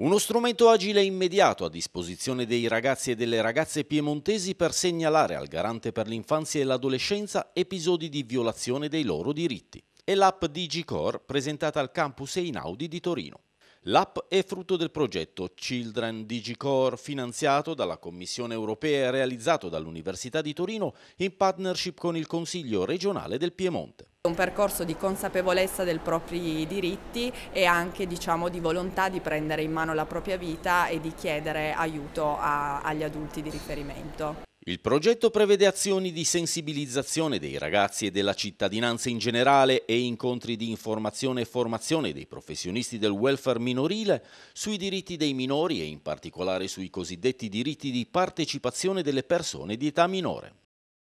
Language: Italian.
Uno strumento agile e immediato a disposizione dei ragazzi e delle ragazze piemontesi per segnalare al garante per l'infanzia e l'adolescenza episodi di violazione dei loro diritti. È l'app DigiCore presentata al campus Einaudi di Torino. L'app è frutto del progetto Children DigiCore finanziato dalla Commissione europea e realizzato dall'Università di Torino in partnership con il Consiglio regionale del Piemonte. Un percorso di consapevolezza dei propri diritti e anche diciamo, di volontà di prendere in mano la propria vita e di chiedere aiuto a, agli adulti di riferimento. Il progetto prevede azioni di sensibilizzazione dei ragazzi e della cittadinanza in generale e incontri di informazione e formazione dei professionisti del welfare minorile sui diritti dei minori e in particolare sui cosiddetti diritti di partecipazione delle persone di età minore.